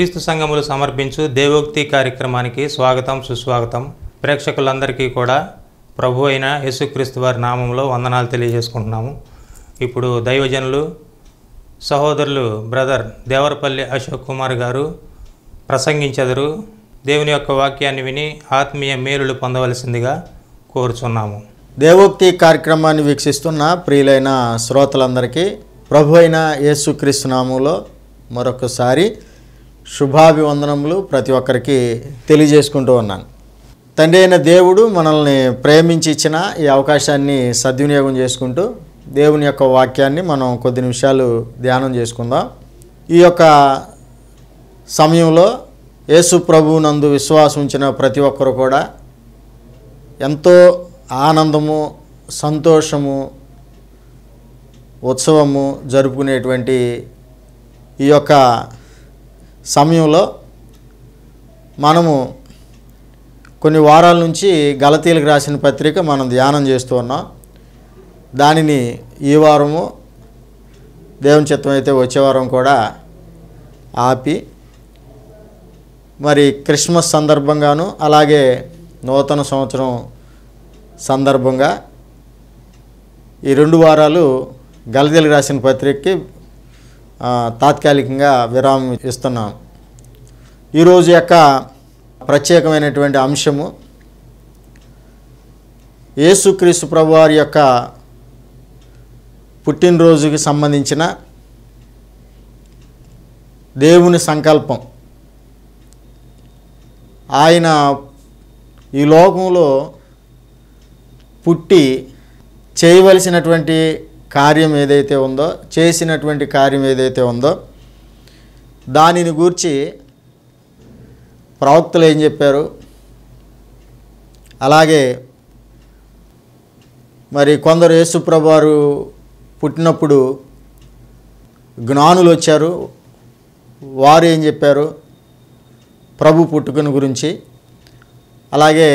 క్రీస్తు సంఘములు సమర్పించు దేవోక్తి కార్యక్రమానికి స్వాగతం సుస్వాగతం ప్రేక్షకులందరికీ కూడా ప్రభు అయిన యేసుక్రీస్తు వారి నామంలో వందనాలు తెలియజేసుకుంటున్నాము ఇప్పుడు దైవజనులు సహోదరులు బ్రదర్ దేవరపల్లి అశోక్ కుమార్ గారు ప్రసంగించెదరు దేవుని యొక్క వాక్యాన్ని విని ఆత్మీయ మేలులు పొందవలసిందిగా కోరుచున్నాము దేవోక్తి కార్యక్రమాన్ని వీక్షిస్తున్న ప్రియులైన శ్రోతలందరికీ ప్రభు అయిన యేసుక్రీస్తు నామంలో మరొకసారి శుభాభివందనములు ప్రతి ఒక్కరికి తెలియజేసుకుంటూ ఉన్నాను తండ్రి అయిన దేవుడు మనల్ని ప్రేమించి ఇచ్చిన ఈ అవకాశాన్ని సద్వినియోగం చేసుకుంటూ దేవుని యొక్క వాక్యాన్ని మనం కొద్ది నిమిషాలు ధ్యానం చేసుకుందాం ఈ యొక్క సమయంలో యేసు నందు విశ్వాసం ఉంచిన ప్రతి ఒక్కరు కూడా ఎంతో ఆనందము సంతోషము ఉత్సవము జరుపుకునేటువంటి ఈ యొక్క సమయంలో మనము కొన్ని వారాల నుంచి గలతీలకు రాసిన పత్రిక మనం ధ్యానం చేస్తూ ఉన్నాం దానిని ఈ వారము దేవుని చిత్తం అయితే వచ్చే వారం కూడా ఆపి మరి క్రిస్మస్ సందర్భంగాను అలాగే నూతన సంవత్సరం సందర్భంగా ఈ రెండు వారాలు గలతీలకు రాసిన పత్రికకి తాత్కాలికంగా విరామం ఇస్తున్నాం ఈరోజు యొక్క ప్రత్యేకమైనటువంటి అంశము యేసుక్రీస్తు ప్రభువారి యొక్క పుట్టినరోజుకి సంబంధించిన దేవుని సంకల్పం ఆయన ఈ లోకంలో పుట్టి చేయవలసినటువంటి కార్యం ఏదైతే ఉందో చేసినటువంటి కార్యం ఏదైతే ఉందో దానిని గూర్చి ప్రవక్తలు ఏం చెప్పారు అలాగే మరి కొందరు యేసుప్రభారు పుట్టినప్పుడు జ్ఞానులు వచ్చారు వారు ఏం చెప్పారు ప్రభు పుట్టుకుని గురించి అలాగే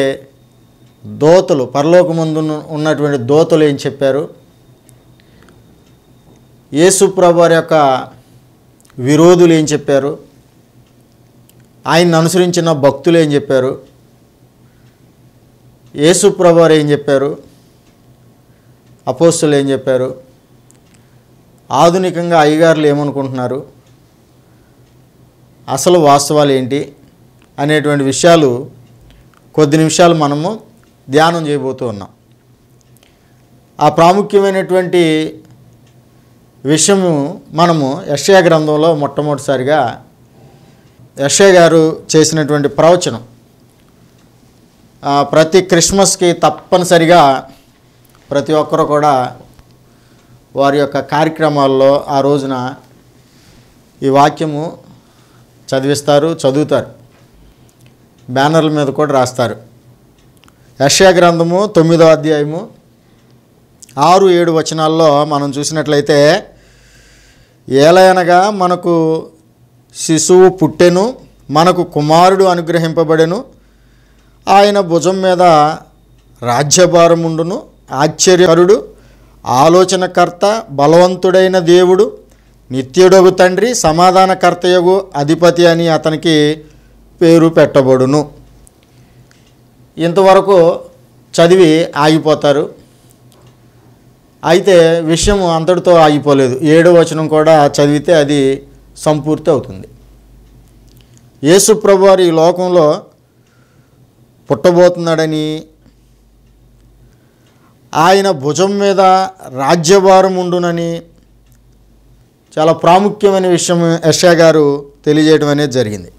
దోతలు పరలోకముందు ఉన్నటువంటి దోతలు ఏం చెప్పారు యేసుప్రభు వారి యొక్క విరోధులు ఏం చెప్పారు ఆయన్ని అనుసరించిన భక్తులు ఏం చెప్పారు యేసుప్రభు వారు ఏం చెప్పారు అపోస్తులు ఏం చెప్పారు ఆధునికంగా అయ్యగారులు ఏమనుకుంటున్నారు అసలు వాస్తవాలు ఏంటి అనేటువంటి విషయాలు కొద్ది నిమిషాలు మనము ధ్యానం చేయబోతూ ఉన్నాం ఆ ప్రాముఖ్యమైనటువంటి విషయము మనము యషయా గ్రంథంలో మొట్టమొదటిసారిగా యషయా గారు చేసినటువంటి ప్రవచనం ప్రతి క్రిస్మస్కి తప్పనిసరిగా ప్రతి ఒక్కరు కూడా వారి యొక్క కార్యక్రమాల్లో ఆ రోజున ఈ వాక్యము చదివిస్తారు చదువుతారు బ్యానర్ల మీద కూడా రాస్తారు యషయా గ్రంథము తొమ్మిదో అధ్యాయము ఆరు ఏడు వచనాల్లో మనం చూసినట్లయితే ఏలయనగా మనకు శిశువు పుట్టెను మనకు కుమారుడు అనుగ్రహింపబడెను ఆయన భుజం మీద రాజ్యభారముండును ఆశ్చర్యకరుడు ఆలోచనకర్త బలవంతుడైన దేవుడు నిత్యుడగు తండ్రి సమాధానకర్తయగు అధిపతి అని అతనికి పేరు పెట్టబడును ఇంతవరకు చదివి ఆగిపోతారు అయితే విషయం అంతటితో ఆగిపోలేదు ఏడో వచనం కూడా చదివితే అది సంపూర్తి అవుతుంది యేసు ప్రభువారు లోకంలో పుట్టబోతున్నాడని ఆయన భుజం మీద రాజ్యభారం ఉండునని చాలా ప్రాముఖ్యమైన విషయం యశా గారు తెలియజేయడం అనేది జరిగింది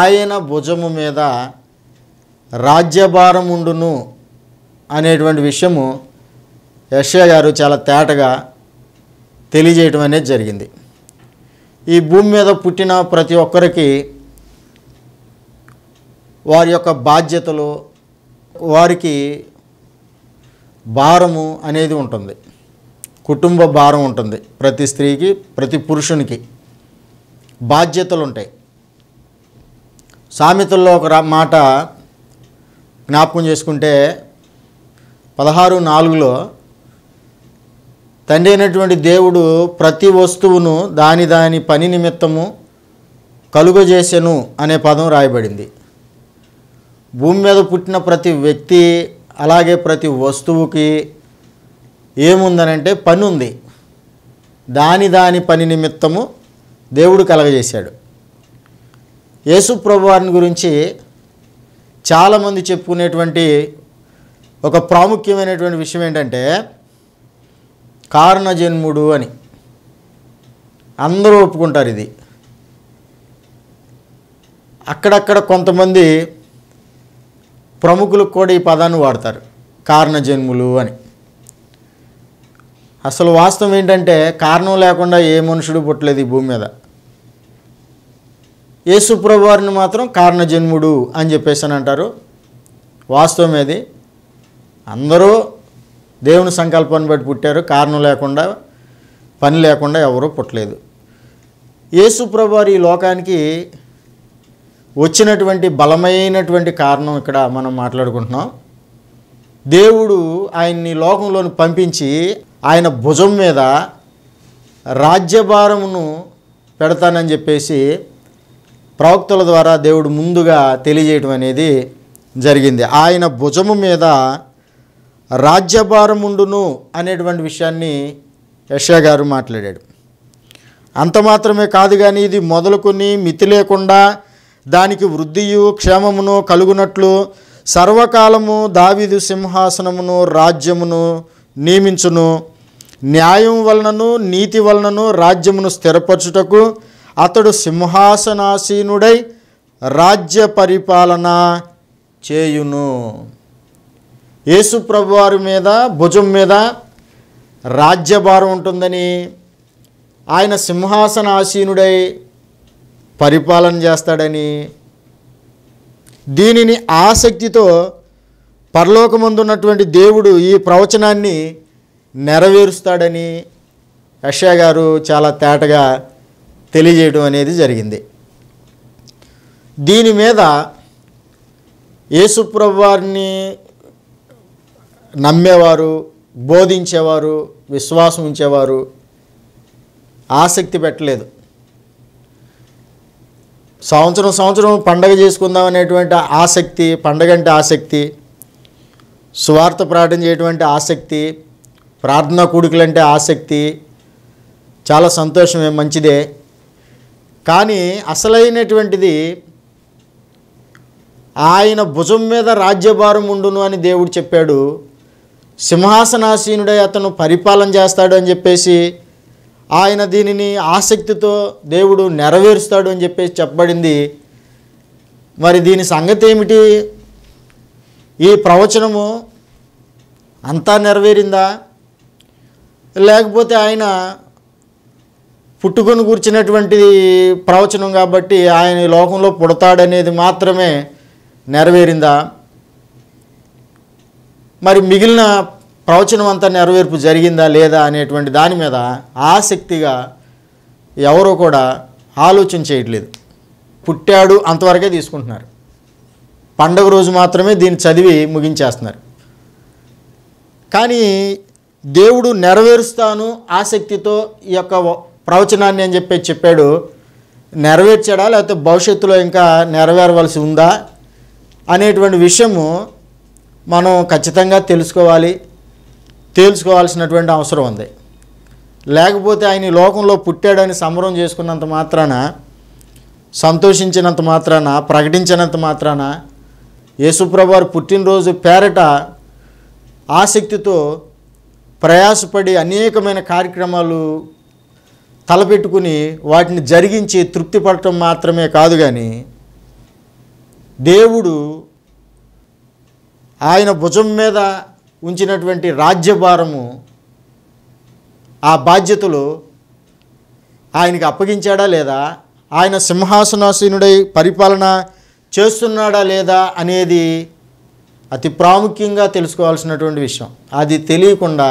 ఆయన భుజము మీద రాజ్యభారం ఉండును అనేటువంటి విషయము యశ్యా గారు చాలా తేటగా తెలియజేయటం అనేది జరిగింది ఈ భూమి మీద పుట్టిన ప్రతి ఒక్కరికి వారి యొక్క బాధ్యతలు వారికి భారము అనేది ఉంటుంది కుటుంబ భారం ఉంటుంది ప్రతి స్త్రీకి ప్రతి పురుషునికి బాధ్యతలు ఉంటాయి సామెతల్లో ఒక మాట జ్ఞాపకం చేసుకుంటే పదహారు నాలుగులో తండ్రి అయినటువంటి దేవుడు ప్రతి వస్తువును దాని దాని పని నిమిత్తము కలుగజేసెను అనే పదం రాయబడింది భూమి మీద పుట్టిన ప్రతి వ్యక్తి అలాగే ప్రతి వస్తువుకి ఏముందనంటే పని ఉంది దాని దాని పని నిమిత్తము దేవుడు కలగజేశాడు యేసు వారిని గురించి చాలామంది చెప్పుకునేటువంటి ఒక ప్రాముఖ్యమైనటువంటి విషయం ఏంటంటే కారణజన్ముడు అని అందరూ ఒప్పుకుంటారు ఇది అక్కడక్కడ కొంతమంది ప్రముఖులకు కూడా ఈ పదాన్ని వాడతారు కారణజన్ములు అని అసలు వాస్తవం ఏంటంటే కారణం లేకుండా ఏ మనుషుడు పుట్టలేదు ఈ భూమి మీద యేసుప్రభు వారిని మాత్రం కారణజన్ముడు అని చెప్పేసి అని అంటారు వాస్తవం ఏది అందరూ దేవుని సంకల్పాన్ని బట్టి పుట్టారు కారణం లేకుండా పని లేకుండా ఎవరూ పుట్టలేదు యేసుప్రభు వారు ఈ లోకానికి వచ్చినటువంటి బలమైనటువంటి కారణం ఇక్కడ మనం మాట్లాడుకుంటున్నాం దేవుడు ఆయన్ని లోకంలోని పంపించి ఆయన భుజం మీద రాజ్యభారమును పెడతానని చెప్పేసి ప్రవక్తల ద్వారా దేవుడు ముందుగా తెలియజేయటం అనేది జరిగింది ఆయన భుజము మీద రాజ్యభారం ఉండును అనేటువంటి విషయాన్ని యషా గారు మాట్లాడాడు అంత మాత్రమే కాదు కానీ ఇది మొదలుకొని మితి లేకుండా దానికి వృద్ధియు క్షేమమును కలుగునట్లు సర్వకాలము దావిదు సింహాసనమును రాజ్యమును నియమించును న్యాయం వలనను నీతి వలనను రాజ్యమును స్థిరపరచుటకు అతడు సింహాసనాసీనుడై రాజ్య పరిపాలన చేయును యేసు ప్రభువారి మీద భుజం మీద రాజ్యభారం ఉంటుందని ఆయన సింహాసన ఆసీనుడై పరిపాలన చేస్తాడని దీనిని ఆసక్తితో పరలోకమందున్నటువంటి దేవుడు ఈ ప్రవచనాన్ని నెరవేరుస్తాడని యషా గారు చాలా తేటగా తెలియజేయడం అనేది జరిగింది దీని మీద యేసుప్రభు వారిని నమ్మేవారు బోధించేవారు విశ్వాసం ఉంచేవారు ఆసక్తి పెట్టలేదు సంవత్సరం సంవత్సరం పండగ చేసుకుందాం అనేటువంటి ఆసక్తి పండగ అంటే ఆసక్తి స్వార్థ ప్రార్థన చేయటువంటి ఆసక్తి ప్రార్థనా కూడికలంటే ఆసక్తి చాలా సంతోషమే మంచిదే కానీ అసలైనటువంటిది ఆయన భుజం మీద రాజ్యభారం ఉండును అని దేవుడు చెప్పాడు సింహాసనాసీనుడై అతను పరిపాలన చేస్తాడు అని చెప్పేసి ఆయన దీనిని ఆసక్తితో దేవుడు నెరవేరుస్తాడు అని చెప్పేసి చెప్పబడింది మరి దీని సంగతి ఏమిటి ఈ ప్రవచనము అంతా నెరవేరిందా లేకపోతే ఆయన పుట్టుకొని కూర్చున్నటువంటి ప్రవచనం కాబట్టి ఆయన లోకంలో పుడతాడనేది మాత్రమే నెరవేరిందా మరి మిగిలిన ప్రవచనం అంతా నెరవేర్పు జరిగిందా లేదా అనేటువంటి దాని మీద ఆసక్తిగా ఎవరో కూడా ఆలోచన చేయట్లేదు పుట్టాడు అంతవరకే తీసుకుంటున్నారు పండగ రోజు మాత్రమే దీన్ని చదివి ముగించేస్తున్నారు కానీ దేవుడు నెరవేరుస్తాను ఆసక్తితో ఈ యొక్క ప్రవచనాన్ని అని చెప్పి చెప్పాడు నెరవేర్చాడా లేకపోతే భవిష్యత్తులో ఇంకా నెరవేరవలసి ఉందా అనేటువంటి విషయము మనం ఖచ్చితంగా తెలుసుకోవాలి తేల్చుకోవాల్సినటువంటి అవసరం ఉంది లేకపోతే ఆయన లోకంలో పుట్టాడని సంబరం చేసుకున్నంత మాత్రాన సంతోషించినంత మాత్రాన ప్రకటించినంత మాత్రాన యేసుప్రభువారు పుట్టినరోజు పేరట ఆసక్తితో ప్రయాసపడి అనేకమైన కార్యక్రమాలు తలపెట్టుకుని వాటిని జరిగించి తృప్తిపడటం మాత్రమే కాదు కానీ దేవుడు ఆయన భుజం మీద ఉంచినటువంటి రాజ్యభారము ఆ బాధ్యతలు ఆయనకి అప్పగించాడా లేదా ఆయన సింహాసనాసీనుడై పరిపాలన చేస్తున్నాడా లేదా అనేది అతి ప్రాముఖ్యంగా తెలుసుకోవాల్సినటువంటి విషయం అది తెలియకుండా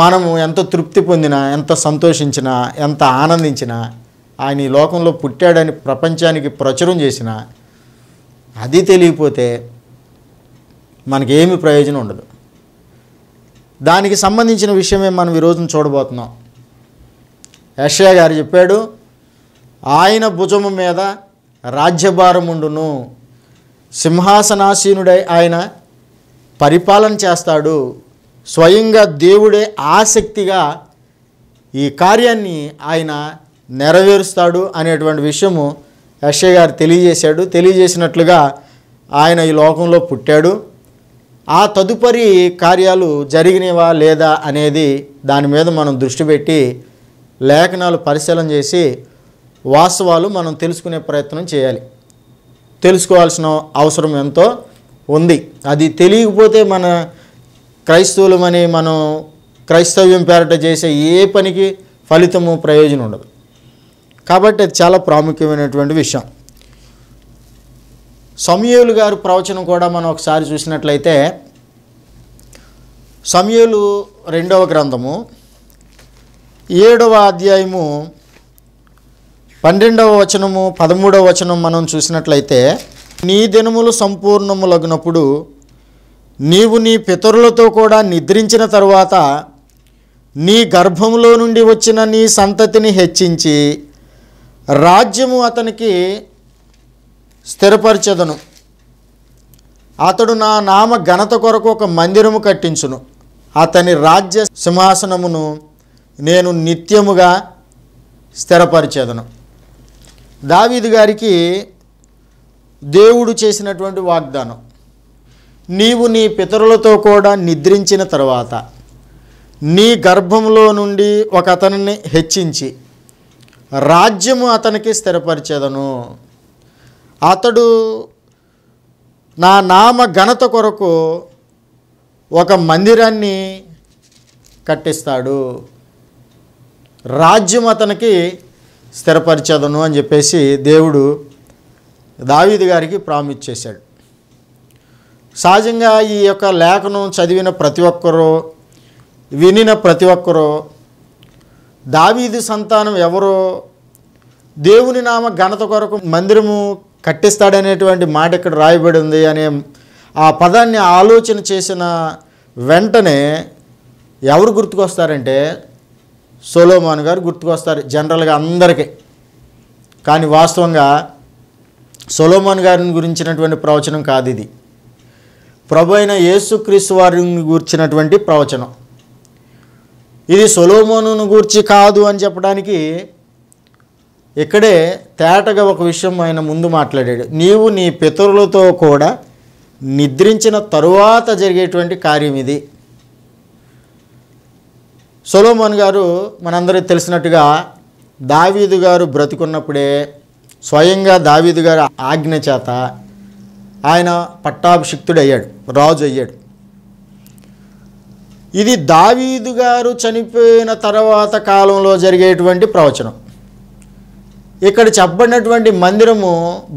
మనము ఎంత తృప్తి పొందినా ఎంత సంతోషించినా ఎంత ఆనందించినా ఆయన ఈ లోకంలో పుట్టాడని ప్రపంచానికి ప్రచురం చేసినా అది తెలియపోతే మనకేమి ప్రయోజనం ఉండదు దానికి సంబంధించిన విషయమే మనం ఈరోజు చూడబోతున్నాం యషయా గారు చెప్పాడు ఆయన భుజము మీద రాజ్యభారముండును సింహాసనాసీనుడై ఆయన పరిపాలన చేస్తాడు స్వయంగా దేవుడే ఆసక్తిగా ఈ కార్యాన్ని ఆయన నెరవేరుస్తాడు అనేటువంటి విషయము యక్షయ్య గారు తెలియజేశాడు తెలియజేసినట్లుగా ఆయన ఈ లోకంలో పుట్టాడు ఆ తదుపరి కార్యాలు జరిగినవా లేదా అనేది దాని మీద మనం దృష్టి పెట్టి లేఖనాలు పరిశీలన చేసి వాస్తవాలు మనం తెలుసుకునే ప్రయత్నం చేయాలి తెలుసుకోవాల్సిన అవసరం ఎంతో ఉంది అది తెలియకపోతే మన క్రైస్తవులమని మనం క్రైస్తవ్యం పేరట చేసే ఏ పనికి ఫలితము ప్రయోజనం ఉండదు కాబట్టి అది చాలా ప్రాముఖ్యమైనటువంటి విషయం సమయలు గారు ప్రవచనం కూడా మనం ఒకసారి చూసినట్లయితే సమయలు రెండవ గ్రంథము ఏడవ అధ్యాయము పన్నెండవ వచనము పదమూడవ వచనం మనం చూసినట్లయితే నీ దినములు సంపూర్ణములగినప్పుడు నీవు నీ పితరులతో కూడా నిద్రించిన తరువాత నీ గర్భములో నుండి వచ్చిన నీ సంతతిని హెచ్చించి రాజ్యము అతనికి స్థిరపరచదును అతడు నా నామ ఘనత కొరకు ఒక మందిరము కట్టించును అతని రాజ్య సింహాసనమును నేను నిత్యముగా స్థిరపరిచేదను దావీదు గారికి దేవుడు చేసినటువంటి వాగ్దానం నీవు నీ పితరులతో కూడా నిద్రించిన తర్వాత నీ గర్భంలో నుండి ఒక అతనిని హెచ్చించి రాజ్యము అతనికి స్థిరపరిచేదను అతడు నా నామ ఘనత కొరకు ఒక మందిరాన్ని కట్టిస్తాడు రాజ్యం అతనికి స్థిరపరిచదను అని చెప్పేసి దేవుడు దావీదు గారికి ప్రామిస్ చేశాడు సహజంగా ఈ యొక్క లేఖను చదివిన ప్రతి ఒక్కరూ వినిన ప్రతి ఒక్కరూ దావీదు సంతానం ఎవరో దేవుని నామ ఘనత కొరకు మందిరము కట్టిస్తాడనేటువంటి మాట ఇక్కడ రాయబడి ఉంది అనే ఆ పదాన్ని ఆలోచన చేసిన వెంటనే ఎవరు గుర్తుకొస్తారంటే సోలోమాన్ గారు గుర్తుకొస్తారు జనరల్గా అందరికీ కానీ వాస్తవంగా సొలోమాన్ గారిని గురించినటువంటి ప్రవచనం కాదు ఇది ప్రభు అయిన యేసుక్రీస్తు వారిని గూర్చినటువంటి ప్రవచనం ఇది సొలోమోను గూర్చి కాదు అని చెప్పడానికి ఇక్కడే తేటగా ఒక విషయం ఆయన ముందు మాట్లాడాడు నీవు నీ పితరులతో కూడా నిద్రించిన తరువాత జరిగేటువంటి కార్యం ఇది సొలోమోన్ గారు మనందరికీ తెలిసినట్టుగా దావీదు గారు బ్రతికున్నప్పుడే స్వయంగా దావీదు గారు ఆజ్ఞ చేత ఆయన పట్టాభిషిక్తుడు అయ్యాడు రాజు అయ్యాడు ఇది దావీదు గారు చనిపోయిన తర్వాత కాలంలో జరిగేటువంటి ప్రవచనం ఇక్కడ చెప్పబడినటువంటి మందిరము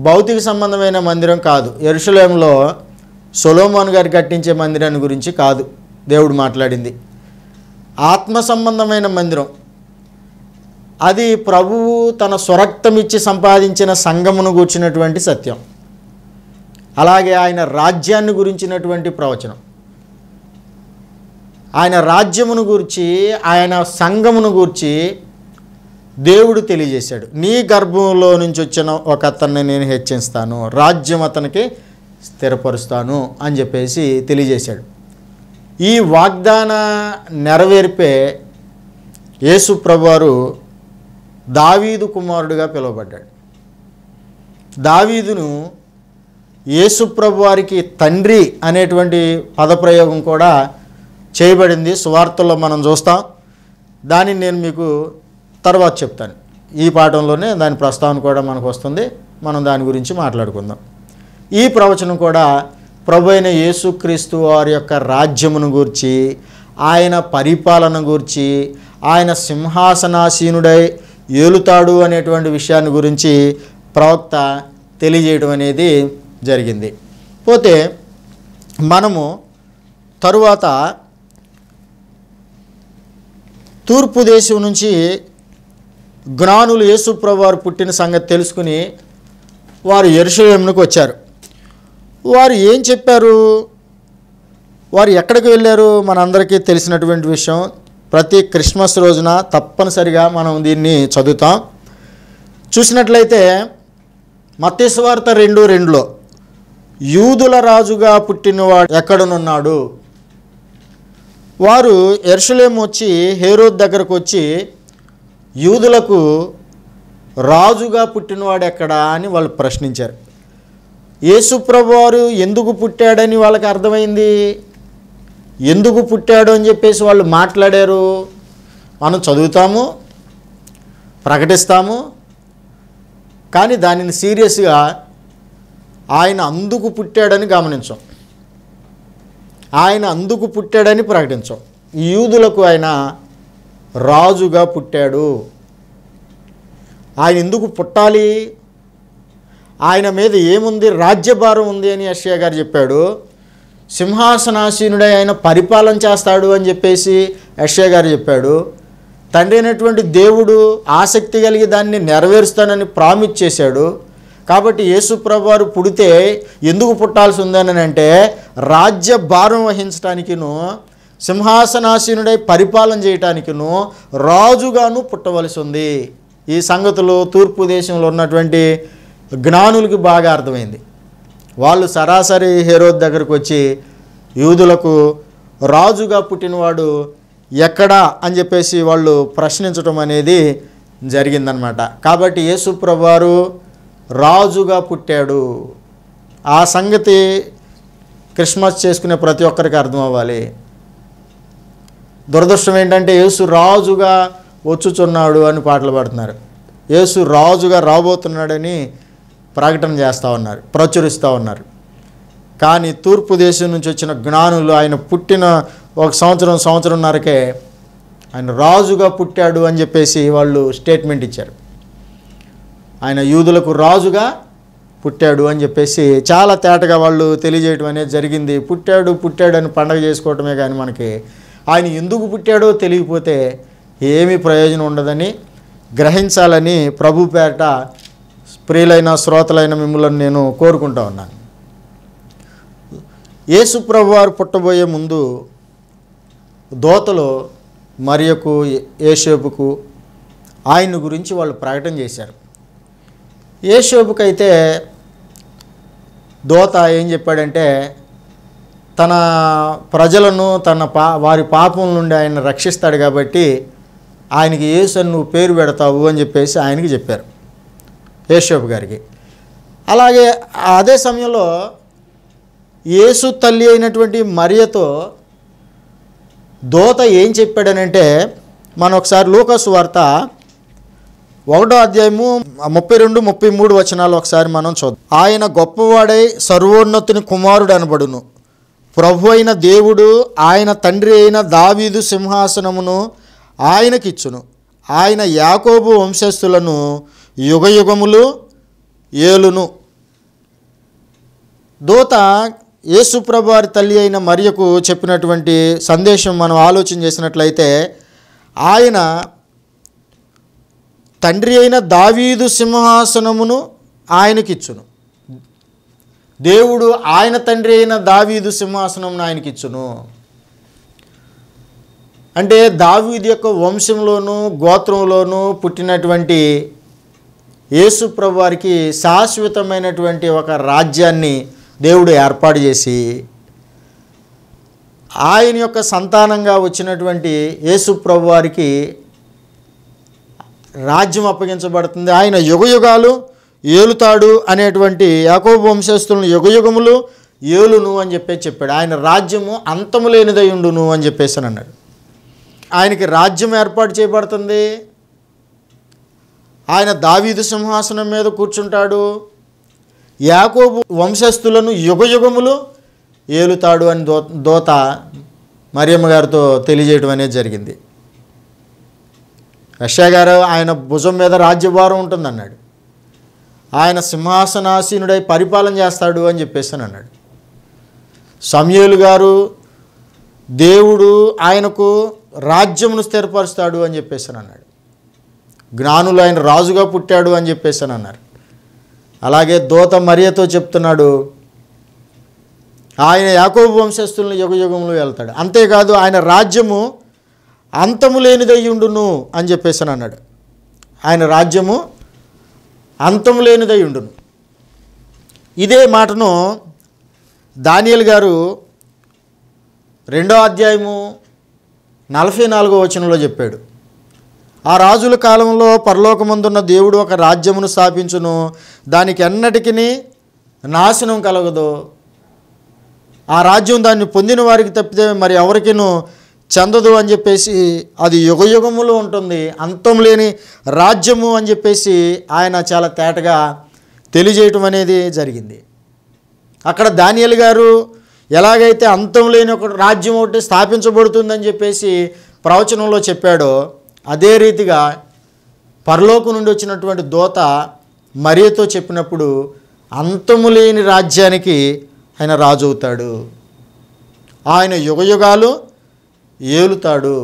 భౌతిక సంబంధమైన మందిరం కాదు ఎరుషులేంలో సొలోమోన్ గారు కట్టించే మందిరాన్ని గురించి కాదు దేవుడు మాట్లాడింది ఆత్మ సంబంధమైన మందిరం అది ప్రభువు తన స్వరక్తమిచ్చి సంపాదించిన సంఘమును కూర్చున్నటువంటి సత్యం అలాగే ఆయన రాజ్యాన్ని గురించినటువంటి ప్రవచనం ఆయన రాజ్యమును గూర్చి ఆయన సంఘమును గూర్చి దేవుడు తెలియజేశాడు నీ గర్భంలో నుంచి వచ్చిన ఒక అతన్ని నేను హెచ్చరిస్తాను రాజ్యం అతనికి స్థిరపరుస్తాను అని చెప్పేసి తెలియజేశాడు ఈ వాగ్దాన నెరవేర్పే యేసు ప్రభువారు దావీదు కుమారుడుగా పిలువబడ్డాడు దావీదును యేసుప్రభు వారికి తండ్రి అనేటువంటి పదప్రయోగం కూడా చేయబడింది సువార్తల్లో మనం చూస్తాం దాన్ని నేను మీకు తర్వాత చెప్తాను ఈ పాఠంలోనే దాని ప్రస్తావన కూడా మనకు వస్తుంది మనం దాని గురించి మాట్లాడుకుందాం ఈ ప్రవచనం కూడా ప్రభు అయిన యేసుక్రీస్తు వారి యొక్క రాజ్యమును గూర్చి ఆయన పరిపాలన గూర్చి ఆయన సింహాసనాసీనుడై ఏలుతాడు అనేటువంటి విషయాన్ని గురించి ప్రవక్త తెలియజేయడం అనేది జరిగింది పోతే మనము తరువాత తూర్పు దేశం నుంచి జ్ఞానులు యేసుప్రభు వారు పుట్టిన సంగతి తెలుసుకుని వారు ఎరుషలేమునికి వచ్చారు వారు ఏం చెప్పారు వారు ఎక్కడికి వెళ్ళారు మనందరికీ తెలిసినటువంటి విషయం ప్రతి క్రిస్మస్ రోజున తప్పనిసరిగా మనం దీన్ని చదువుతాం చూసినట్లయితే మత్స్వార్త రెండు రెండులో యూదుల రాజుగా పుట్టినవాడు ఎక్కడనున్నాడు వారు ఎర్షలేం వచ్చి హేరోద్ దగ్గరకు వచ్చి యూదులకు రాజుగా పుట్టినవాడు ఎక్కడా అని వాళ్ళు ప్రశ్నించారు యేసుప్రభు వారు ఎందుకు పుట్టాడని వాళ్ళకి అర్థమైంది ఎందుకు పుట్టాడు అని చెప్పేసి వాళ్ళు మాట్లాడారు మనం చదువుతాము ప్రకటిస్తాము కానీ దానిని సీరియస్గా ఆయన అందుకు పుట్టాడని గమనించాం ఆయన అందుకు పుట్టాడని ప్రకటించాం యూదులకు ఆయన రాజుగా పుట్టాడు ఆయన ఎందుకు పుట్టాలి ఆయన మీద ఏముంది రాజ్యభారం ఉంది అని యష్యా గారు చెప్పాడు సింహాసనాసీనుడై ఆయన పరిపాలన చేస్తాడు అని చెప్పేసి యష్యా గారు చెప్పాడు తండ్రి అయినటువంటి దేవుడు ఆసక్తి కలిగి దాన్ని నెరవేరుస్తానని ప్రామిస్ చేశాడు కాబట్టి యేసుప్రభువారు పుడితే ఎందుకు పుట్టాల్సి ఉందని అంటే రాజ్య భారం వహించడానికిను సింహాసనాశీనుడై పరిపాలన చేయటానికిను రాజుగాను పుట్టవలసి ఉంది ఈ సంగతులు తూర్పు దేశంలో ఉన్నటువంటి జ్ఞానులకి బాగా అర్థమైంది వాళ్ళు సరాసరి హీరో దగ్గరకు వచ్చి యూదులకు రాజుగా పుట్టినవాడు ఎక్కడా అని చెప్పేసి వాళ్ళు ప్రశ్నించడం అనేది జరిగిందనమాట కాబట్టి యేసుప్రభు వారు రాజుగా పుట్టాడు ఆ సంగతి క్రిస్మస్ చేసుకునే ప్రతి ఒక్కరికి అర్థం అవ్వాలి దురదృష్టం ఏంటంటే యేసు రాజుగా వచ్చుచున్నాడు అని పాటలు పాడుతున్నారు యేసు రాజుగా రాబోతున్నాడని ప్రకటన చేస్తూ ఉన్నారు ప్రచురిస్తూ ఉన్నారు కానీ తూర్పు దేశం నుంచి వచ్చిన జ్ఞానులు ఆయన పుట్టిన ఒక సంవత్సరం సంవత్సరంన్నరకే ఆయన రాజుగా పుట్టాడు అని చెప్పేసి వాళ్ళు స్టేట్మెంట్ ఇచ్చారు ఆయన యూదులకు రాజుగా పుట్టాడు అని చెప్పేసి చాలా తేటగా వాళ్ళు తెలియజేయడం అనేది జరిగింది పుట్టాడు పుట్టాడు అని పండగ చేసుకోవటమే కానీ మనకి ఆయన ఎందుకు పుట్టాడో తెలియకపోతే ఏమి ప్రయోజనం ఉండదని గ్రహించాలని ప్రభు పేట ప్రియులైన శ్రోతలైన మిమ్మల్ని నేను కోరుకుంటా ఉన్నాను యేసు ప్రభు వారు పుట్టబోయే ముందు దోతలు మరియకు ఏషోపుకు ఆయన గురించి వాళ్ళు ప్రకటన చేశారు ఏషోపుకైతే దోత ఏం చెప్పాడంటే తన ప్రజలను తన పా వారి పాపం నుండి ఆయన రక్షిస్తాడు కాబట్టి ఆయనకి యేసు అని నువ్వు పేరు పెడతావు అని చెప్పేసి ఆయనకి చెప్పారు యేషోపు గారికి అలాగే అదే సమయంలో యేసు తల్లి అయినటువంటి మరియతో దోత ఏం చెప్పాడనంటే మనం ఒకసారి లూకస్ వార్త ఒకటో అధ్యాయము ముప్పై రెండు ముప్పై మూడు వచనాలు ఒకసారి మనం చూద్దాం ఆయన గొప్పవాడై సర్వోన్నతిని కుమారుడు అనబడును ప్రభు అయిన దేవుడు ఆయన తండ్రి అయిన దావీదు సింహాసనమును ఆయనకిచ్చును ఆయన యాకోబు వంశస్థులను యుగయుగములు ఏలును దూత యేసుప్రభారి తల్లి అయిన మరియకు చెప్పినటువంటి సందేశం మనం ఆలోచన చేసినట్లయితే ఆయన తండ్రి అయిన దావీదు సింహాసనమును ఆయనకిచ్చును దేవుడు ఆయన తండ్రి అయిన దావీదు సింహాసనం ఆయనకిచ్చును అంటే దావీదు యొక్క వంశంలోనూ గోత్రంలోనూ పుట్టినటువంటి యేసు ప్రభువారికి శాశ్వతమైనటువంటి ఒక రాజ్యాన్ని దేవుడు ఏర్పాటు చేసి ఆయన యొక్క సంతానంగా వచ్చినటువంటి యేసు ప్రభువారికి రాజ్యం అప్పగించబడుతుంది ఆయన యుగ యుగాలు ఏలుతాడు అనేటువంటి యాకోబు వంశస్థులను యుగయుగములు ఏలును అని చెప్పేసి చెప్పాడు ఆయన రాజ్యము అంతము లేనిదై ఉండును అని చెప్పేసి అన్నాడు ఆయనకి రాజ్యం ఏర్పాటు చేయబడుతుంది ఆయన దావీదు సింహాసనం మీద కూర్చుంటాడు యాకోబు వంశస్థులను యుగయుగములు ఏలుతాడు అని దో దోత మరియమ్మ గారితో తెలియజేయడం అనేది జరిగింది రష్యా గారు ఆయన భుజం మీద రాజ్యభారం ఉంటుందన్నాడు ఆయన సింహాసనాసీనుడై పరిపాలన చేస్తాడు అని చెప్పేసి అన్నాడు సమయలు గారు దేవుడు ఆయనకు రాజ్యమును స్థిరపరుస్తాడు అని చెప్పేసి అన్నాడు జ్ఞానులు ఆయన రాజుగా పుట్టాడు అని చెప్పేసి అన్నారు అలాగే దోత మరియతో చెప్తున్నాడు ఆయన యాకోబు వంశస్థులను యుగయుగంలో వెళ్తాడు అంతేకాదు ఆయన రాజ్యము అంతము లేనిదయ్యుండును అని చెప్పేసి అన్నాడు ఆయన రాజ్యము అంతం లేనిదై ఉండును ఇదే మాటను దానియల్ గారు రెండో అధ్యాయము నలభై నాలుగో వచనంలో చెప్పాడు ఆ రాజుల కాలంలో పరలోకమందున్న దేవుడు ఒక రాజ్యమును స్థాపించును దానికి ఎన్నటికీ నాశనం కలగదు ఆ రాజ్యం దాన్ని పొందిన వారికి తప్పితే మరి ఎవరికినూ చెందదు అని చెప్పేసి అది యుగయుగములు ఉంటుంది అంతం లేని రాజ్యము అని చెప్పేసి ఆయన చాలా తేటగా తెలియజేయటం అనేది జరిగింది అక్కడ దానియల్ గారు ఎలాగైతే అంతం లేని ఒక రాజ్యం ఒకటి స్థాపించబడుతుందని చెప్పేసి ప్రవచనంలో చెప్పాడో అదే రీతిగా పరలోకం నుండి వచ్చినటువంటి దోత మరియతో చెప్పినప్పుడు అంతము లేని రాజ్యానికి ఆయన రాజు అవుతాడు ఆయన యుగయుగాలు ఏలుతాడు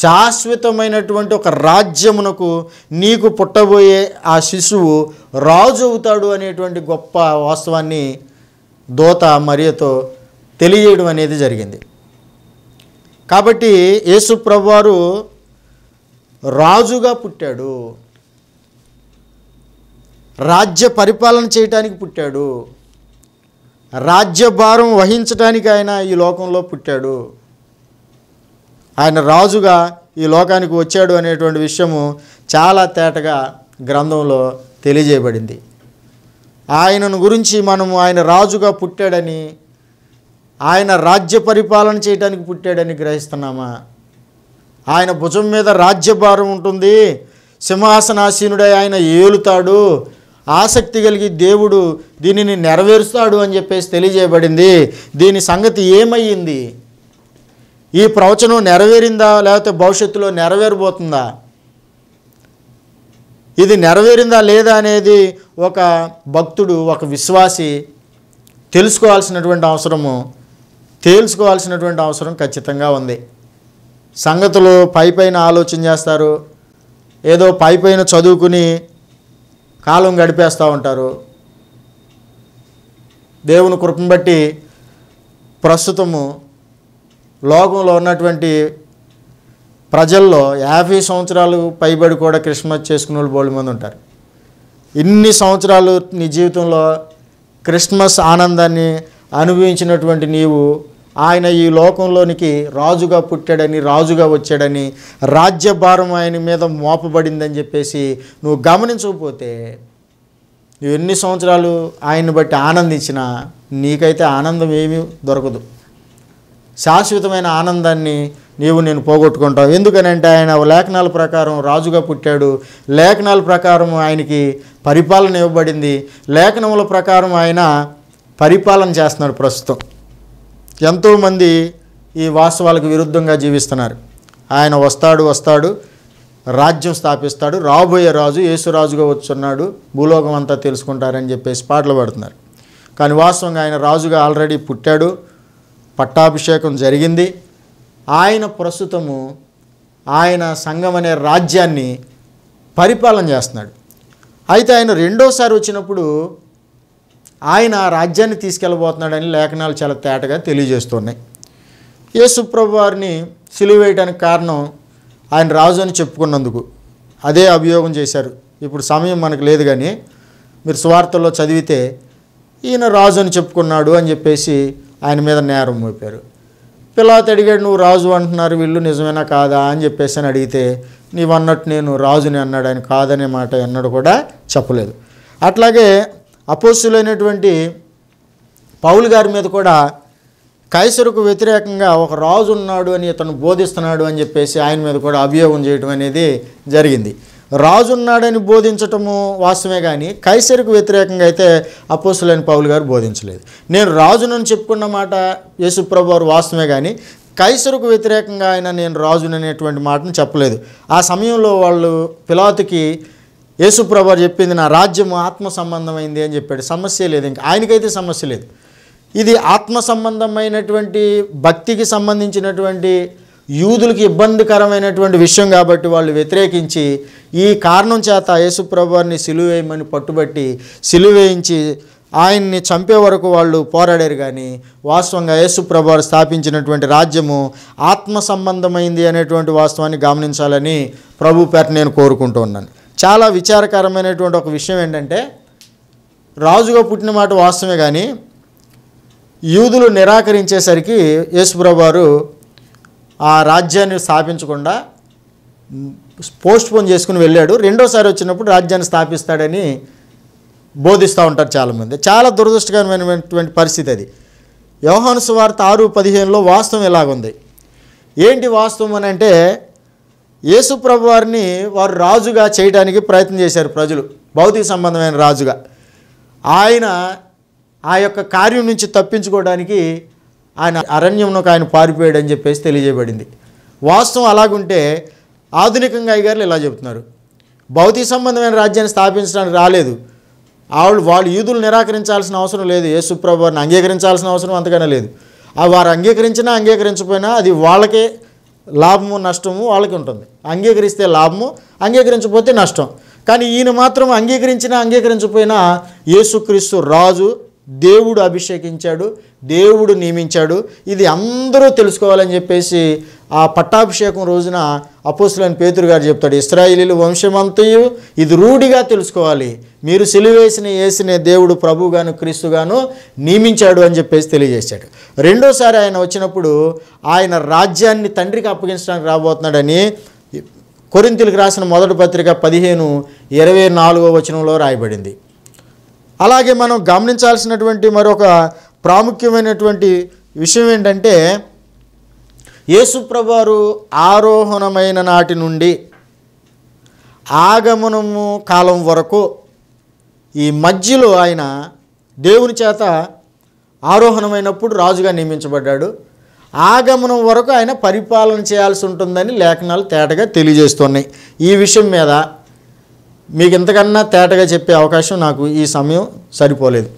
శాశ్వతమైనటువంటి ఒక రాజ్యమునకు నీకు పుట్టబోయే ఆ శిశువు రాజు అవుతాడు అనేటువంటి గొప్ప వాస్తవాన్ని దోత మరియతో తెలియజేయడం అనేది జరిగింది కాబట్టి యేసు ప్రభువారు రాజుగా పుట్టాడు రాజ్య పరిపాలన చేయటానికి పుట్టాడు రాజ్యభారం వహించడానికి ఆయన ఈ లోకంలో పుట్టాడు ఆయన రాజుగా ఈ లోకానికి వచ్చాడు అనేటువంటి విషయము చాలా తేటగా గ్రంథంలో తెలియజేయబడింది ఆయనను గురించి మనము ఆయన రాజుగా పుట్టాడని ఆయన రాజ్య పరిపాలన చేయడానికి పుట్టాడని గ్రహిస్తున్నామా ఆయన భుజం మీద రాజ్యభారం ఉంటుంది సింహాసనాసీనుడై ఆయన ఏలుతాడు ఆసక్తి కలిగి దేవుడు దీనిని నెరవేరుస్తాడు అని చెప్పేసి తెలియజేయబడింది దీని సంగతి ఏమయ్యింది ఈ ప్రవచనం నెరవేరిందా లేకపోతే భవిష్యత్తులో నెరవేరబోతుందా ఇది నెరవేరిందా లేదా అనేది ఒక భక్తుడు ఒక విశ్వాసి తెలుసుకోవాల్సినటువంటి అవసరము తేల్చుకోవాల్సినటువంటి అవసరం ఖచ్చితంగా ఉంది సంగతులు పై పైన ఆలోచన చేస్తారు ఏదో పై పైన చదువుకుని కాలం గడిపేస్తూ ఉంటారు దేవుని కృపను బట్టి ప్రస్తుతము లోకంలో ఉన్నటువంటి ప్రజల్లో యాభై సంవత్సరాలు పైబడి కూడా క్రిస్మస్ చేసుకునే వాళ్ళు బోళ్ళు మంది ఉంటారు ఇన్ని సంవత్సరాలు నీ జీవితంలో క్రిస్మస్ ఆనందాన్ని అనుభవించినటువంటి నీవు ఆయన ఈ లోకంలోనికి రాజుగా పుట్టాడని రాజుగా వచ్చాడని రాజ్యభారం ఆయన మీద మోపబడిందని చెప్పేసి నువ్వు గమనించకపోతే నువ్వు ఎన్ని సంవత్సరాలు ఆయన్ని బట్టి ఆనందించినా నీకైతే ఆనందం ఏమీ దొరకదు శాశ్వతమైన ఆనందాన్ని నీవు నేను పోగొట్టుకుంటావు ఎందుకనంటే ఆయన లేఖనాల ప్రకారం రాజుగా పుట్టాడు లేఖనాల ప్రకారం ఆయనకి పరిపాలన ఇవ్వబడింది లేఖనముల ప్రకారం ఆయన పరిపాలన చేస్తున్నాడు ప్రస్తుతం ఎంతోమంది ఈ వాస్తవాలకు విరుద్ధంగా జీవిస్తున్నారు ఆయన వస్తాడు వస్తాడు రాజ్యం స్థాపిస్తాడు రాబోయే రాజు యేసురాజుగా వచ్చున్నాడు భూలోకం అంతా తెలుసుకుంటారని చెప్పేసి పాటలు పాడుతున్నారు కానీ వాస్తవంగా ఆయన రాజుగా ఆల్రెడీ పుట్టాడు పట్టాభిషేకం జరిగింది ఆయన ప్రస్తుతము ఆయన సంఘం అనే రాజ్యాన్ని పరిపాలన చేస్తున్నాడు అయితే ఆయన రెండోసారి వచ్చినప్పుడు ఆయన రాజ్యాన్ని తీసుకెళ్ళబోతున్నాడని లేఖనాలు చాలా తేటగా తెలియజేస్తున్నాయి యేసుప్రభు వారిని సిలువేయడానికి కారణం ఆయన రాజు అని చెప్పుకున్నందుకు అదే అభియోగం చేశారు ఇప్పుడు సమయం మనకు లేదు కానీ మీరు స్వార్థల్లో చదివితే ఈయన రాజు అని చెప్పుకున్నాడు అని చెప్పేసి ఆయన మీద నేరం మోపారు పిలాత్ అడిగాడు నువ్వు రాజు అంటున్నారు వీళ్ళు నిజమేనా కాదా అని చెప్పేసి అని అడిగితే నీవన్నట్టు నేను రాజుని అన్నాడు ఆయన కాదనే మాట అన్నాడు కూడా చెప్పలేదు అట్లాగే అపోసులైనటువంటి పౌలు గారి మీద కూడా కైసరుకు వ్యతిరేకంగా ఒక రాజు ఉన్నాడు అని అతను బోధిస్తున్నాడు అని చెప్పేసి ఆయన మీద కూడా అభియోగం చేయడం అనేది జరిగింది రాజున్నాడని బోధించటము వాస్తవమే కానీ కైసరికి వ్యతిరేకంగా అయితే అపోసులైన పౌలు గారు బోధించలేదు నేను రాజునని చెప్పుకున్న మాట యేసుప్రభు వారు వాస్తవమే కానీ కైసరుకు వ్యతిరేకంగా ఆయన నేను రాజును అనేటువంటి మాటను చెప్పలేదు ఆ సమయంలో వాళ్ళు పిలాతుకి యేసుప్రభు చెప్పింది నా రాజ్యము ఆత్మ సంబంధమైంది అని చెప్పాడు సమస్య లేదు ఇంకా ఆయనకైతే సమస్య లేదు ఇది ఆత్మ సంబంధమైనటువంటి భక్తికి సంబంధించినటువంటి యూదులకి ఇబ్బందికరమైనటువంటి విషయం కాబట్టి వాళ్ళు వ్యతిరేకించి ఈ కారణం చేత వారిని సిలువేయమని పట్టుబట్టి సిలువేయించి ఆయన్ని చంపే వరకు వాళ్ళు పోరాడారు కానీ వాస్తవంగా వారు స్థాపించినటువంటి రాజ్యము ఆత్మ సంబంధమైంది అనేటువంటి వాస్తవాన్ని గమనించాలని ప్రభు పేట నేను కోరుకుంటూ ఉన్నాను చాలా విచారకరమైనటువంటి ఒక విషయం ఏంటంటే రాజుగా పుట్టిన మాట వాస్తవమే కానీ యూదులు నిరాకరించేసరికి యేసుప్రభు వారు ఆ రాజ్యాన్ని స్థాపించకుండా పోస్ట్ పోన్ చేసుకుని వెళ్ళాడు రెండోసారి వచ్చినప్పుడు రాజ్యాన్ని స్థాపిస్తాడని బోధిస్తూ ఉంటారు చాలామంది చాలా దురదృష్టకరమైనటువంటి పరిస్థితి అది వ్యవహాను సువార్త ఆరు పదిహేనులో వాస్తవం ఇలాగుంది ఏంటి వాస్తవం అని అంటే యేసుప్రభు వారిని వారు రాజుగా చేయడానికి ప్రయత్నం చేశారు ప్రజలు భౌతిక సంబంధమైన రాజుగా ఆయన ఆ యొక్క కార్యం నుంచి తప్పించుకోవడానికి ఆయన అరణ్యంలోకి ఆయన పారిపోయాడు అని చెప్పేసి తెలియజేయబడింది వాస్తవం అలాగుంటే ఆధునికంగా అయ్యగారులు ఇలా చెబుతున్నారు భౌతిక సంబంధమైన రాజ్యాన్ని స్థాపించడానికి రాలేదు ఆవిడ వాళ్ళు యూదులు నిరాకరించాల్సిన అవసరం లేదు యేసుప్రభాని అంగీకరించాల్సిన అవసరం అంతగానే లేదు ఆ వారు అంగీకరించినా అంగీకరించకపోయినా అది వాళ్ళకే లాభము నష్టము వాళ్ళకి ఉంటుంది అంగీకరిస్తే లాభము అంగీకరించకపోతే నష్టం కానీ ఈయన మాత్రం అంగీకరించినా అంగీకరించకపోయినా యేసుక్రీస్తు రాజు దేవుడు అభిషేకించాడు దేవుడు నియమించాడు ఇది అందరూ తెలుసుకోవాలని చెప్పేసి ఆ పట్టాభిషేకం రోజున అపోసులని పేతురు గారు చెప్తాడు ఇస్రాయిలీలు వంశమంతయు ఇది రూఢిగా తెలుసుకోవాలి మీరు సిలివేసిన వేసిన దేవుడు ప్రభుగాను క్రీస్తుగాను నియమించాడు అని చెప్పేసి తెలియజేశాడు రెండోసారి ఆయన వచ్చినప్పుడు ఆయన రాజ్యాన్ని తండ్రికి అప్పగించడానికి రాబోతున్నాడని కొరింతలకు రాసిన మొదటి పత్రిక పదిహేను ఇరవై నాలుగో వచనంలో రాయబడింది అలాగే మనం గమనించాల్సినటువంటి మరొక ప్రాముఖ్యమైనటువంటి విషయం ఏంటంటే యేసుప్రభారు ఆరోహణమైన నాటి నుండి ఆగమనము కాలం వరకు ఈ మధ్యలో ఆయన దేవుని చేత ఆరోహణమైనప్పుడు రాజుగా నియమించబడ్డాడు ఆగమనం వరకు ఆయన పరిపాలన చేయాల్సి ఉంటుందని లేఖనాలు తేటగా తెలియజేస్తున్నాయి ఈ విషయం మీద మీకు ఇంతకన్నా తేటగా చెప్పే అవకాశం నాకు ఈ సమయం సరిపోలేదు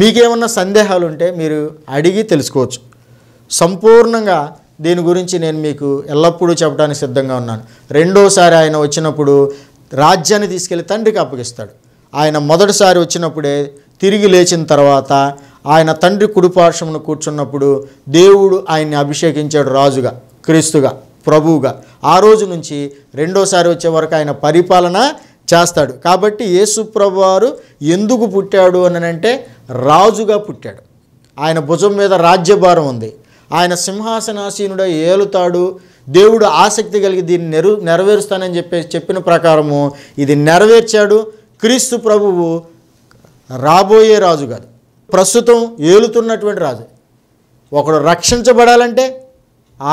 మీకేమన్నా సందేహాలు ఉంటే మీరు అడిగి తెలుసుకోవచ్చు సంపూర్ణంగా దీని గురించి నేను మీకు ఎల్లప్పుడూ చెప్పడానికి సిద్ధంగా ఉన్నాను రెండోసారి ఆయన వచ్చినప్పుడు రాజ్యాన్ని తీసుకెళ్లి తండ్రికి అప్పగిస్తాడు ఆయన మొదటిసారి వచ్చినప్పుడే తిరిగి లేచిన తర్వాత ఆయన తండ్రి కుడిపార్శ్వమును కూర్చున్నప్పుడు దేవుడు ఆయన్ని అభిషేకించాడు రాజుగా క్రీస్తుగా ప్రభువుగా ఆ రోజు నుంచి రెండోసారి వచ్చే వరకు ఆయన పరిపాలన చేస్తాడు కాబట్టి యేసు వారు ఎందుకు పుట్టాడు అని అంటే రాజుగా పుట్టాడు ఆయన భుజం మీద రాజ్యభారం ఉంది ఆయన సింహాసనాసీనుడై ఏలుతాడు దేవుడు ఆసక్తి కలిగి దీన్ని నెరు నెరవేరుస్తానని చెప్పేసి చెప్పిన ప్రకారము ఇది నెరవేర్చాడు క్రీస్తు ప్రభువు రాబోయే రాజు కాదు ప్రస్తుతం ఏలుతున్నటువంటి రాజు ఒకడు రక్షించబడాలంటే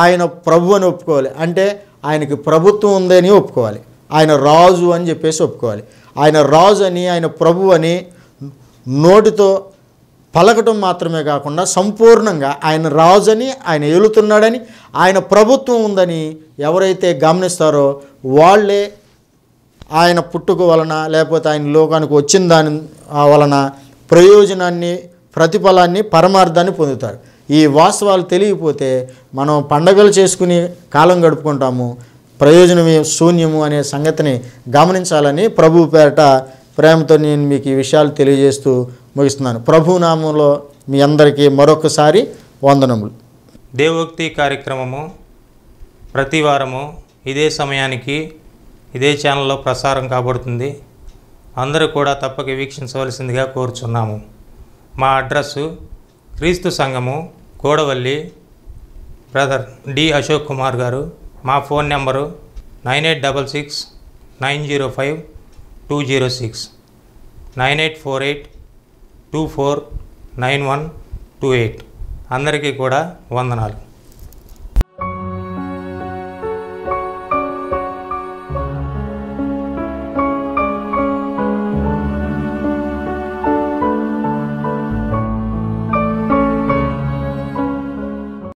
ఆయన ప్రభు అని ఒప్పుకోవాలి అంటే ఆయనకి ప్రభుత్వం ఉందని ఒప్పుకోవాలి ఆయన రాజు అని చెప్పేసి ఒప్పుకోవాలి ఆయన రాజు అని ఆయన ప్రభు అని నోటితో పలకటం మాత్రమే కాకుండా సంపూర్ణంగా ఆయన రాజని ఆయన ఏలుతున్నాడని ఆయన ప్రభుత్వం ఉందని ఎవరైతే గమనిస్తారో వాళ్ళే ఆయన పుట్టుక వలన లేకపోతే ఆయన లోకానికి వచ్చిన దాని వలన ప్రయోజనాన్ని ప్రతిఫలాన్ని పరమార్థాన్ని పొందుతారు ఈ వాస్తవాలు తెలియకపోతే మనం పండగలు చేసుకుని కాలం గడుపుకుంటాము ప్రయోజనమే శూన్యము అనే సంగతిని గమనించాలని ప్రభు పేరట ప్రేమతో నేను మీకు ఈ విషయాలు తెలియజేస్తూ ముగిస్తున్నాను ప్రభునామంలో మీ అందరికీ మరొకసారి వందనములు దేవోక్తి కార్యక్రమము ప్రతి వారము ఇదే సమయానికి ఇదే ఛానల్లో ప్రసారం కాబడుతుంది అందరూ కూడా తప్పక వీక్షించవలసిందిగా కోరుచున్నాము మా అడ్రస్సు క్రీస్తు సంఘము కోడవల్లి బ్రదర్ డి అశోక్ కుమార్ గారు మా phone number nine eight double six nine zero five two zero six nine eight four eight two four nine one two eight అందరికీ కూడా వందనాలు